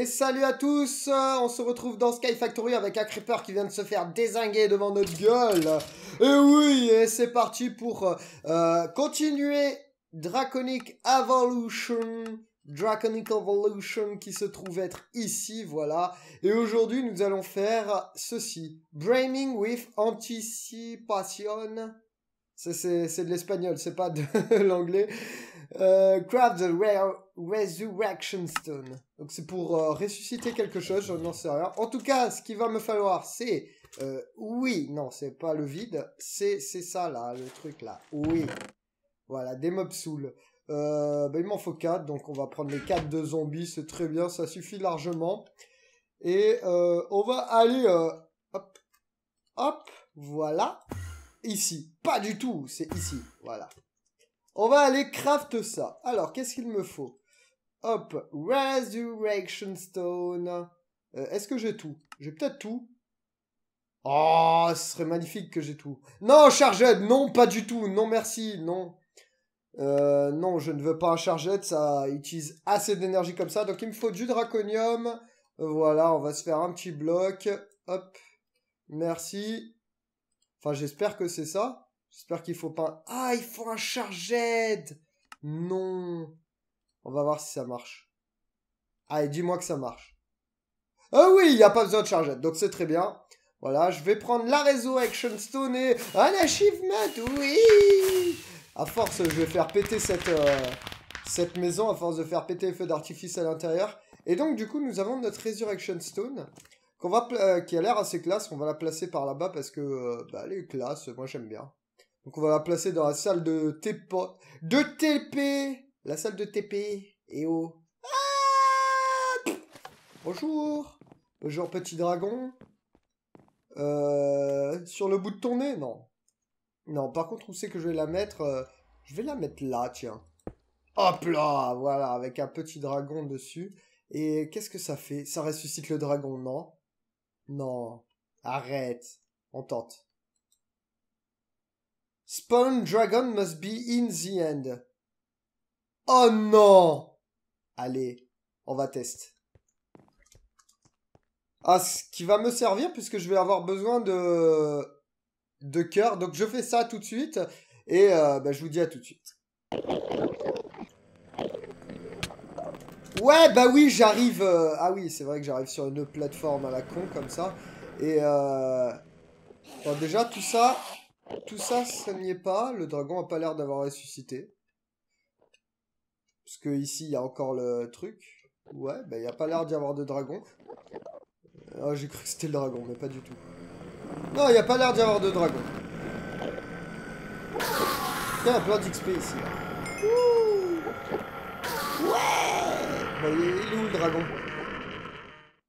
Et salut à tous euh, On se retrouve dans Sky Factory avec un creeper qui vient de se faire désinguer devant notre gueule. Et oui, et c'est parti pour euh, euh, continuer Draconic Evolution. Draconic Evolution qui se trouve être ici, voilà. Et aujourd'hui, nous allons faire ceci. Braming with Anticipation. C'est de l'espagnol, c'est pas de l'anglais. Euh, craft the Resurrection Stone. Donc c'est pour euh, ressusciter quelque chose, je n'en sais rien. En tout cas, ce qu'il va me falloir, c'est... Euh, oui, non, c'est pas le vide, c'est ça là, le truc là. Oui. Voilà, des mobs souls. Bah, il m'en faut 4, donc on va prendre les 4 de zombies, c'est très bien, ça suffit largement. Et on va aller... hop, hop, voilà ici. Pas du tout, c'est ici. Voilà. On va aller craft ça. Alors, qu'est-ce qu'il me faut Hop, Resurrection Stone. Euh, est-ce que j'ai tout J'ai peut-être tout. Oh, ce serait magnifique que j'ai tout. Non, chargette, non, pas du tout. Non, merci, non. Euh, non, je ne veux pas un chargette, ça utilise assez d'énergie comme ça. Donc, il me faut du draconium. Euh, voilà, on va se faire un petit bloc. Hop, merci. Enfin, j'espère que c'est ça. J'espère qu'il faut pas... Ah, il faut un charged Non On va voir si ça marche. Allez, dis-moi que ça marche. Ah oui, il n'y a pas besoin de chargette, donc c'est très bien. Voilà, je vais prendre la Resurrection Stone et un achievement, oui À force, je vais faire péter cette, euh, cette maison, à force de faire péter les feux d'artifice à l'intérieur. Et donc, du coup, nous avons notre Resurrection Stone qu'on va euh, qui a l'air assez classe, on va la placer par là-bas parce que euh, bah, elle est classe, moi j'aime bien. Donc on va la placer dans la salle de TP de TP, la salle de TP et eh oh. Ah Bonjour. Bonjour petit dragon. Euh, sur le bout de ton nez, non. Non, par contre, où c'est que je vais la mettre Je vais la mettre là, tiens. Hop là, voilà, avec un petit dragon dessus. Et qu'est-ce que ça fait Ça ressuscite le dragon, non non. Arrête. On tente. Spawn Dragon must be in the end. Oh non Allez, on va test Ah, ce qui va me servir puisque je vais avoir besoin de, de cœur. Donc je fais ça tout de suite et euh, ben, je vous dis à tout de suite. Ouais, bah oui, j'arrive... Euh, ah oui, c'est vrai que j'arrive sur une plateforme à la con, comme ça. Et... Euh... Bon, déjà, tout ça... Tout ça, ça n'y est pas. Le dragon a pas l'air d'avoir ressuscité. Parce que ici, il y a encore le truc. Ouais, bah il n'y a pas l'air d'y avoir de dragon. Ah, j'ai cru que c'était le dragon, mais pas du tout. Non, il n'y a pas l'air d'y avoir de dragon. Il y a plein d'XP ici. Ouais il est où le dragon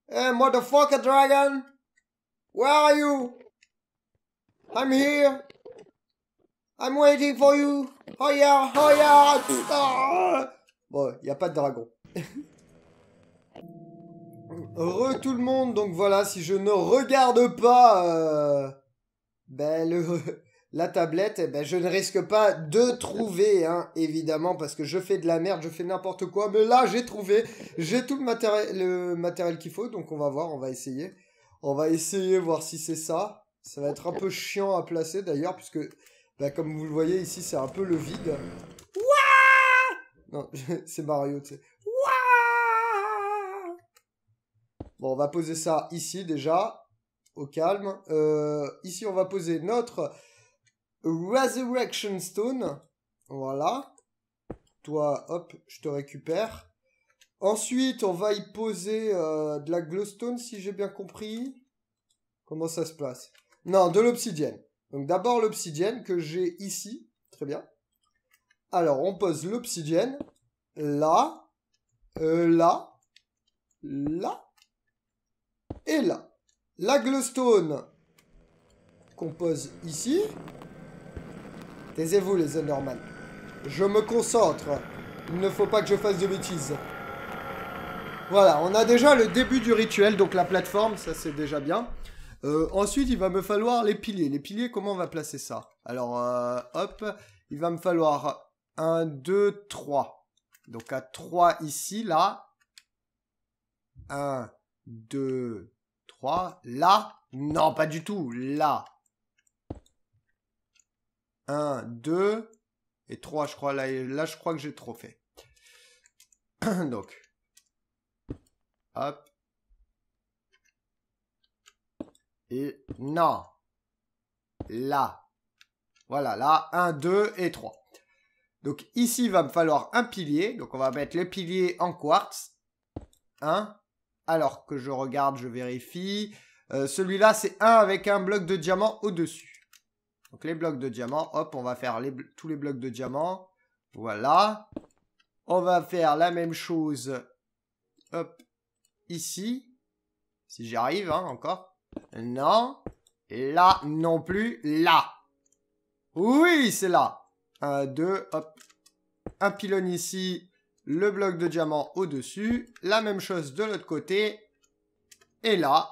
Hey, eh, motherfucker dragon Where are you I'm here I'm waiting for you Oh yeah, oh yeah Bon, il n'y a pas de dragon. Re tout le monde, donc voilà, si je ne regarde pas... Euh, ben le la tablette, eh ben, je ne risque pas de trouver, hein, évidemment, parce que je fais de la merde, je fais n'importe quoi. Mais là, j'ai trouvé, j'ai tout le, matériel qu'il faut, donc on va voir, on va essayer. On va essayer, voir si c'est ça. Ça va être un peu chiant à placer d'ailleurs, puisque ben, comme vous le voyez ici, c'est un peu le vide. Ouah non, c'est Mario, tu sais. bon, on va poser ça ici déjà, au calme. Euh, ici, on va poser notre Resurrection Stone. Voilà. Toi, hop, je te récupère. Ensuite, on va y poser euh, de la glowstone, si j'ai bien compris. Comment ça se passe Non, de l'obsidienne. Donc d'abord l'obsidienne que j'ai ici. Très bien. Alors, on pose l'obsidienne. Là. Euh, là. Là. Et là. La glowstone qu'on pose ici. Taisez-vous, les Enderman. Je me concentre. Il ne faut pas que je fasse de bêtises. Voilà, on a déjà le début du rituel, donc la plateforme, ça c'est déjà bien. Euh, ensuite, il va me falloir les piliers. Les piliers, comment on va placer ça Alors, euh, hop, il va me falloir 1, 2, 3. Donc à 3 ici, là. 1, 2, 3. Là. Non, pas du tout. Là. 1, 2 et 3, je crois. Là, je crois que j'ai trop fait. Donc. Hop. Et non. Là. Voilà, là, 1, 2 et 3. Donc ici, il va me falloir un pilier. Donc on va mettre le pilier en quartz. 1. Alors que je regarde, je vérifie. Euh, celui-là, c'est 1 avec un bloc de diamant au-dessus. Donc les blocs de diamant, hop, on va faire tous les blocs de diamant. Voilà. On va faire la même chose, hop, ici. Si j'y arrive, hein, encore. Non. Là non plus. Là. Oui, c'est là. Un, deux, hop. Un pylône ici. Le bloc de diamant au-dessus. La même chose de l'autre côté. Et là.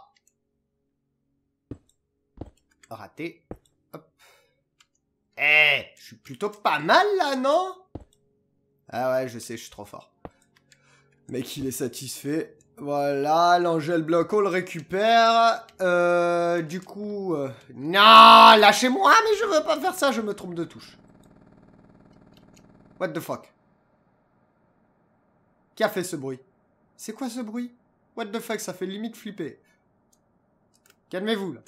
Raté. Eh, je suis plutôt pas mal là, non Ah ouais, je sais, je suis trop fort. Mec, il est satisfait. Voilà, l'Angel Blanco le récupère. Euh, du coup... Euh, non, lâchez-moi, mais je veux pas faire ça, je me trompe de touche. What the fuck Qui a fait ce bruit C'est quoi ce bruit What the fuck, ça fait limite flipper. Calmez-vous, là.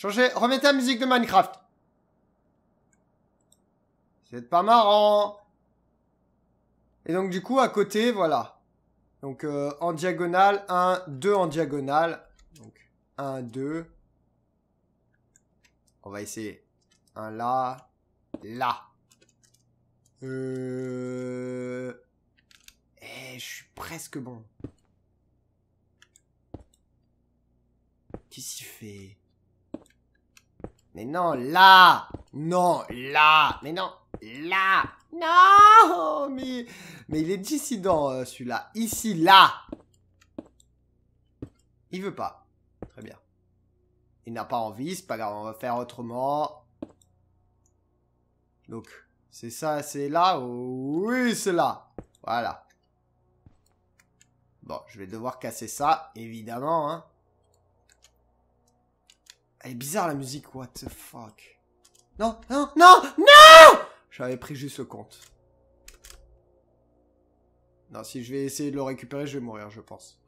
Changez, remettez la musique de Minecraft. C'est pas marrant. Et donc du coup, à côté, voilà. Donc euh, en diagonale, 1, 2 en diagonale. Donc 1, 2. On va essayer. Un là, là. Euh... Eh, je suis presque bon. Qu'est-ce qu'il fait mais non, là Non, là Mais non, là Non mais, il est dissident, euh, celui-là. Ici, là Il veut pas. Très bien. Il n'a pas envie, c'est pas grave, on va faire autrement. Donc, c'est ça, c'est là Oui, c'est là Voilà. Bon, je vais devoir casser ça, évidemment, hein. Elle est bizarre la musique, what the fuck. Non, non, non, non J'avais pris juste ce compte. Non, si je vais essayer de le récupérer, je vais mourir, je pense.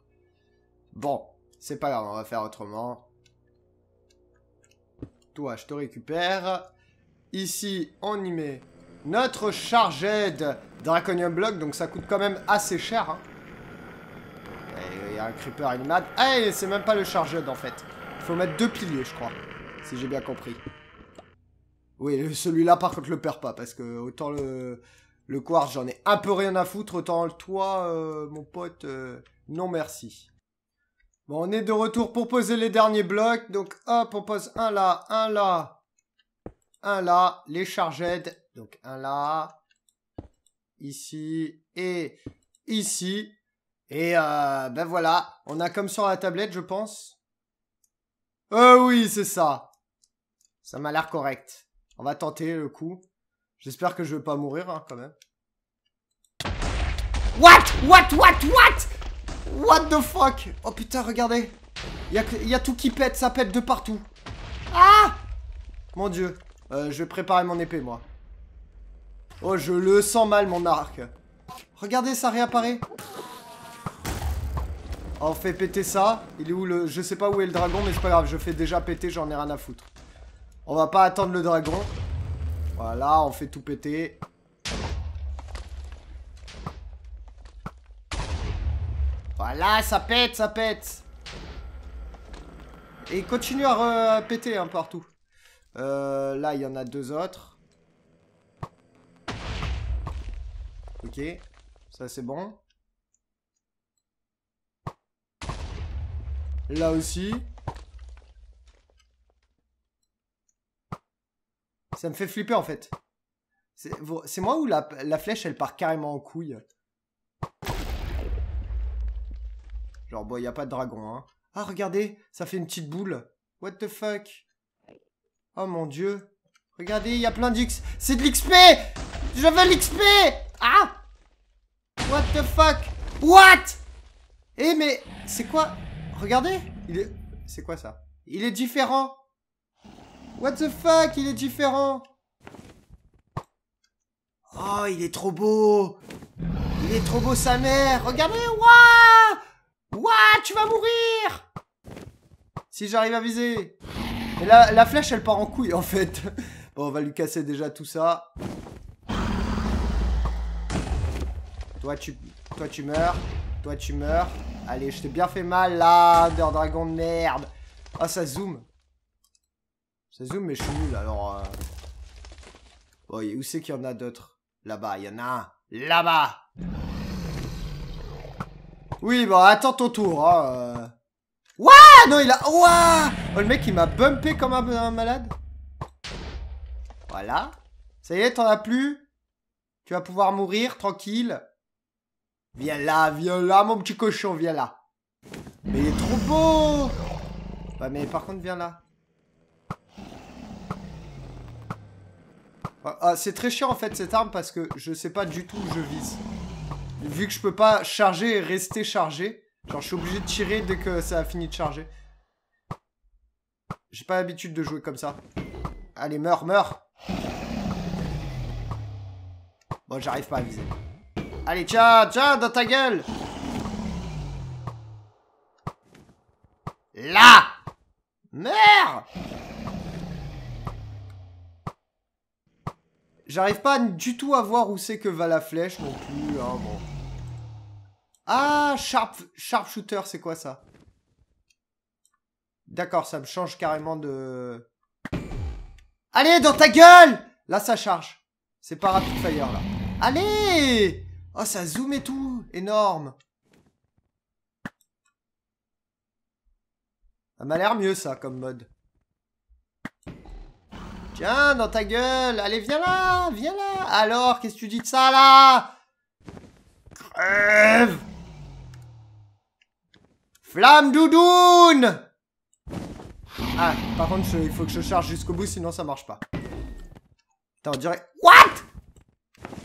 Bon, c'est pas grave, on va faire autrement. Toi, je te récupère. Ici, on y met notre charged Draconium Block, donc ça coûte quand même assez cher. Hein. Il y a un creeper, ah, et c'est même pas le chargeur en fait. Il faut mettre deux piliers, je crois. Si j'ai bien compris. Oui, celui-là, par contre, le perds pas. Parce que autant le, le quartz, j'en ai un peu rien à foutre. Autant le toit, euh, mon pote, euh, non merci. Bon, on est de retour pour poser les derniers blocs. Donc, hop, on pose un là, un là, un là. Les chargettes. Donc, un là, ici et ici. Et euh, ben voilà, on a comme sur la tablette, je pense. Euh oui, c'est ça. Ça m'a l'air correct. On va tenter le coup. J'espère que je vais pas mourir, hein, quand même. What What What What What the fuck Oh putain, regardez. Il y a, tout qui pète, ça pète de partout. Ah Mon dieu. Euh, je vais préparer mon épée, moi. Oh, je le sens mal, mon arc. Regardez, ça réapparaît on oh, fait péter ça. Il est où le... Je sais pas où est le dragon, mais c'est pas grave. Je fais déjà péter, j'en ai rien à foutre. On va pas attendre le dragon. Voilà, on fait tout péter. Voilà, ça pète, ça pète. Et continue à, péter un partout. Euh, là, il y en a deux autres. Ok, ça c'est bon. Là aussi. Ça me fait flipper en fait. C'est moi ou la, flèche elle part carrément en couille Genre bon, y a pas de dragon hein. Ah regardez, ça fait une petite boule. What the fuck Oh mon dieu. Regardez, il y a plein d'X. C'est de l'XP Je veux l'XP Ah What the fuck What Eh mais c'est quoi Regardez Il est... C'est quoi ça Il est différent What the fuck Il est différent Oh, il est trop beau Il est trop beau, sa mère Regardez wouah Wouah, Tu vas mourir Si j'arrive à viser Et la, la flèche, elle part en couille, en fait Bon, on va lui casser déjà tout ça. Toi, tu... Toi, tu meurs. Toi, tu meurs. Allez, je t'ai bien fait mal là, Under Dragon de merde. Ah, ça zoom Ça zoom, mais je suis nul alors. Euh. Oh, où c'est qu'il y en a d'autres Là-bas, il y en a un. Là-bas Oui, bon, bah, attends ton tour. Hein, euh. Non, il a. Ouah Oh, le mec, il m'a bumpé comme un malade. Voilà. Ça y est, t'en as plus. Tu vas pouvoir mourir tranquille. Viens là, viens là, mon petit cochon, viens là. Mais il est trop beau bah, mais par contre, viens là. Ah, ah, c'est très chiant en fait cette arme parce que je sais pas du tout où je vise. Vu que je peux pas charger et rester chargé, genre je suis obligé de tirer dès que ça a fini de charger. J'ai pas l'habitude de jouer comme ça. Allez, meurs, meurs Bon, j'arrive pas à viser. Allez, tiens, tiens, dans ta gueule Là Merde J'arrive pas du tout à voir où c'est que va la flèche non plus, hein, bon. Ah, sharp, shooter, c'est quoi ça D'accord, ça me change carrément de... Allez, dans ta gueule Là, ça charge. C'est pas rapid fire, là. Allez Oh, ça zoom et tout Énorme Ça m'a l'air mieux, ça, comme mode. Tiens, dans ta gueule Allez, viens là Viens là Alors, qu'est-ce que tu dis de ça, là Crève Flamme doudoune Ah, par contre, il faut que je charge jusqu'au bout, sinon ça marche pas. Attends, on dirait... What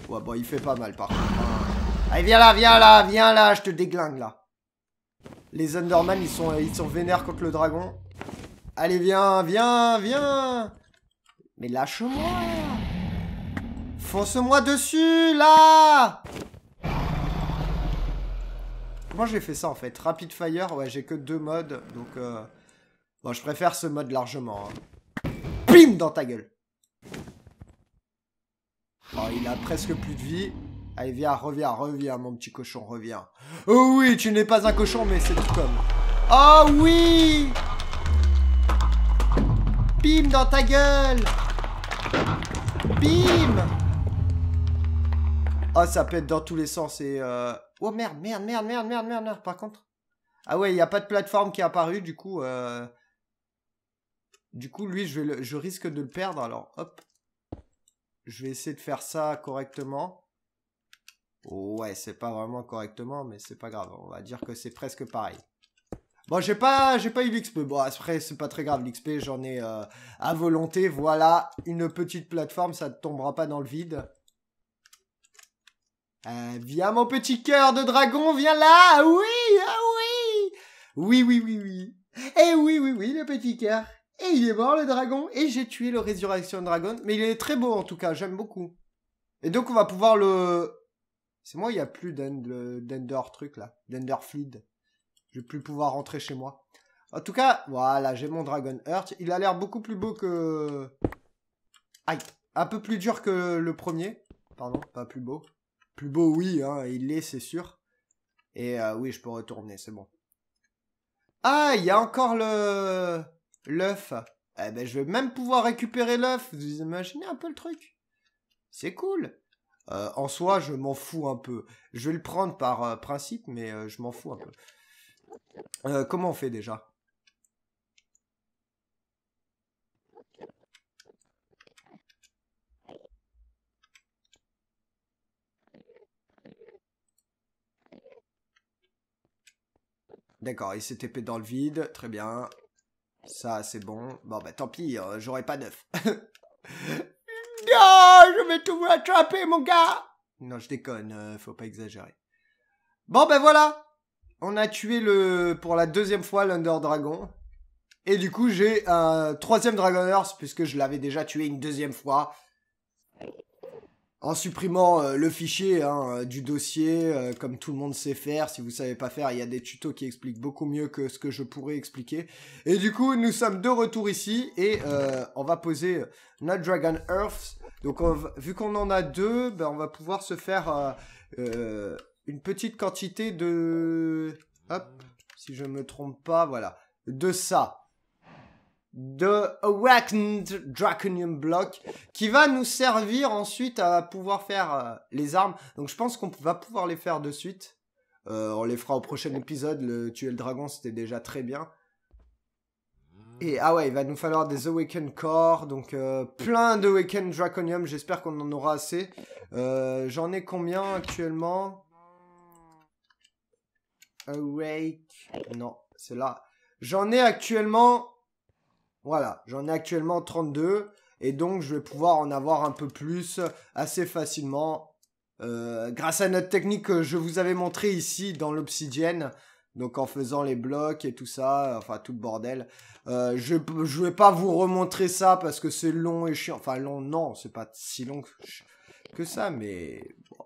Ouais, bon, il fait pas mal, par contre. Hein. Allez, viens là, viens là, viens là, je te déglingue, là. Les Underman, ils sont, ils sont vénères contre le dragon. Allez, viens, viens, viens Mais lâche-moi Fonce-moi dessus, là Comment j'ai fait ça, en fait Rapid Fire, ouais, j'ai que deux modes, donc... Euh... Bon, je préfère ce mode largement. Pim hein. Dans ta gueule Oh, il a presque plus de vie. Allez, viens, reviens, reviens, mon petit cochon, reviens. Oh oui, tu n'es pas un cochon, mais c'est tout comme. Oh oui Bim dans ta gueule Bim Oh, ah, ça pète dans tous les sens et... Euh... Oh merde, merde, merde, merde, merde, merde, merde, par contre. Ah ouais, il n'y a pas de plateforme qui est apparue, du coup... Euh, du coup, lui, je, vais je risque de le perdre, alors hop je vais essayer de faire ça correctement. Ouais, c'est pas vraiment correctement, mais c'est pas grave. On va dire que c'est presque pareil. Bon, j'ai pas, j'ai pas eu l'XP. Bon, après, c'est pas très grave. L'XP, j'en ai euh, à volonté. Voilà, une petite plateforme, ça ne tombera pas dans le vide. Euh, viens, mon petit cœur de dragon, viens là. Ah oui, ah oui. Oui, oui, oui, oui. Eh oui, oui, oui, le petit cœur. Et il est mort le dragon, et j'ai tué le Resurrection Dragon, mais il est très beau en tout cas, j'aime beaucoup. Et donc on va pouvoir le... C'est moi, il n'y a plus d'Ender truc là, d'Ender Je vais plus pouvoir rentrer chez moi. En tout cas, voilà, j'ai mon Dragon hurt Il a l'air beaucoup plus beau que... Aïe, un peu plus dur que le premier. Pardon, pas plus beau. Plus beau, oui, hein, il l'est, c'est sûr. Et euh, oui, je peux retourner, c'est bon. Ah, il y a encore le l'œuf. Eh ben, je vais même pouvoir récupérer l'œuf. Vous imaginez un peu le truc C'est cool. Euh, en soi, je m'en fous un peu. Je vais le prendre par euh, principe, mais euh, je m'en fous un peu. comment on fait déjà D'accord, il s'est TP dans le vide, très bien. Ça, c'est bon. Bon, bah tant pis, euh, j'aurais j'aurai pas neuf. non, je vais tout rattraper, mon gars Non, je déconne, euh, faut pas exagérer. Bon, ben bah, voilà On a tué le pour la deuxième fois l'Under Dragon. Et du coup, j'ai un troisième Dragon Earth, puisque je l'avais déjà tué une deuxième fois en supprimant euh, le fichier hein, euh, du dossier, euh, comme tout le monde sait faire. Si vous savez pas faire, il y a des tutos qui expliquent beaucoup mieux que ce que je pourrais expliquer. Et du coup, nous sommes de retour ici et on va poser notre Dragon Earth. Donc, vu qu'on en a deux, ben, on va pouvoir se faire une petite quantité de... Hop, si je me trompe pas, voilà. De ça de Awakened Draconium Block qui va nous servir ensuite à pouvoir faire euh, les armes. Donc je pense qu'on va pouvoir les faire de suite. Euh, on les fera au prochain épisode. Le tuer le dragon c'était déjà très bien. Et ah ouais, il va nous falloir des Awakened Core, donc euh, plein d'Awakened Draconium, j'espère qu'on en aura assez. J'en ai combien actuellement Awake... Non, c'est là. J'en ai actuellement voilà, j'en ai actuellement 32 et donc je vais pouvoir en avoir un peu plus assez facilement euh, grâce à notre technique que je vous avais montrée ici dans l'obsidienne. Donc en faisant les blocs et tout ça, enfin tout le bordel. Euh, je je vais pas vous remontrer ça parce que c'est long et chiant. Enfin long, non, c'est pas si long que ça, mais bon,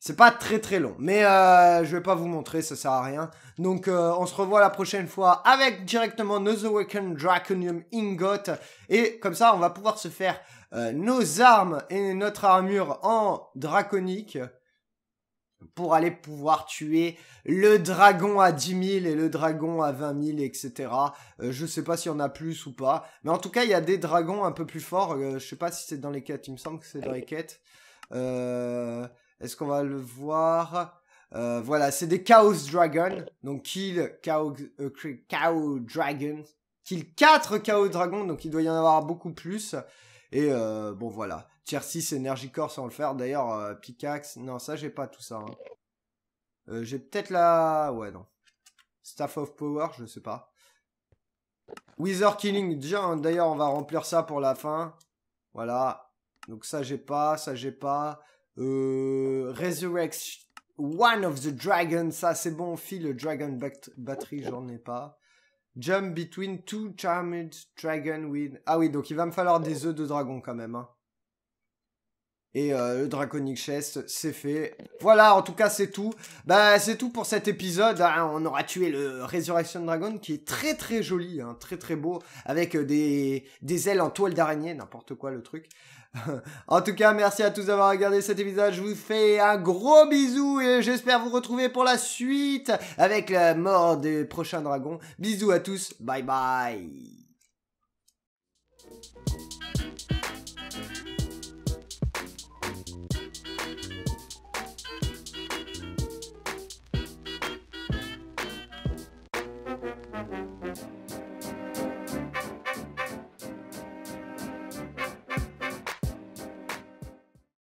c'est pas très très long, mais euh, je vais pas vous montrer, ça sert à rien. Donc euh, on se revoit la prochaine fois avec directement nos Awakened Draconium Ingot. Et comme ça, on va pouvoir se faire euh, nos armes et notre armure en draconique pour aller pouvoir tuer le dragon à 10 000 et le dragon à 20 000, etc. je sais pas s'il y en a plus ou pas. Mais en tout cas, il y a des dragons un peu plus forts. Euh, je sais pas si c'est dans les quêtes. Il me semble que c'est dans les quêtes. Euh... Est-ce qu'on va le voir euh, Voilà, c'est des Chaos Dragons. Donc, kill Chaos, euh, Chaos Dragons. Kill 4 Chaos Dragons, donc il doit y en avoir beaucoup plus. Et euh, bon, voilà. Tier 6, Energy Core sans le faire. D'ailleurs, Pickaxe... Non, ça, j'ai pas tout ça. Hein. j'ai peut-être la... Ouais, non. Staff of Power, je sais pas. Wither Killing, hein, d'ailleurs, on va remplir ça pour la fin. Voilà. Donc ça, j'ai pas, ça, j'ai pas. Euh, Resurrect One of the dragons. ça c'est bon, fil Dragon bat Battery, j'en ai pas. Jump between two charmed dragon with... Ah oui, donc il va me falloir des œufs de dragon quand même. Hein. Et euh, le Draconic Chest, c'est fait. Voilà, en tout cas, c'est tout. Bah, c'est tout pour cet épisode. Hein. On aura tué le Resurrection Dragon, qui est très très joli, hein. très très beau, avec euh, des, des ailes en toile d'araignée, n'importe quoi le truc. en tout cas, merci à tous d'avoir regardé cet épisode. Je vous fais un gros bisou et j'espère vous retrouver pour la suite avec la mort des prochains dragons. Bisous à tous, bye bye.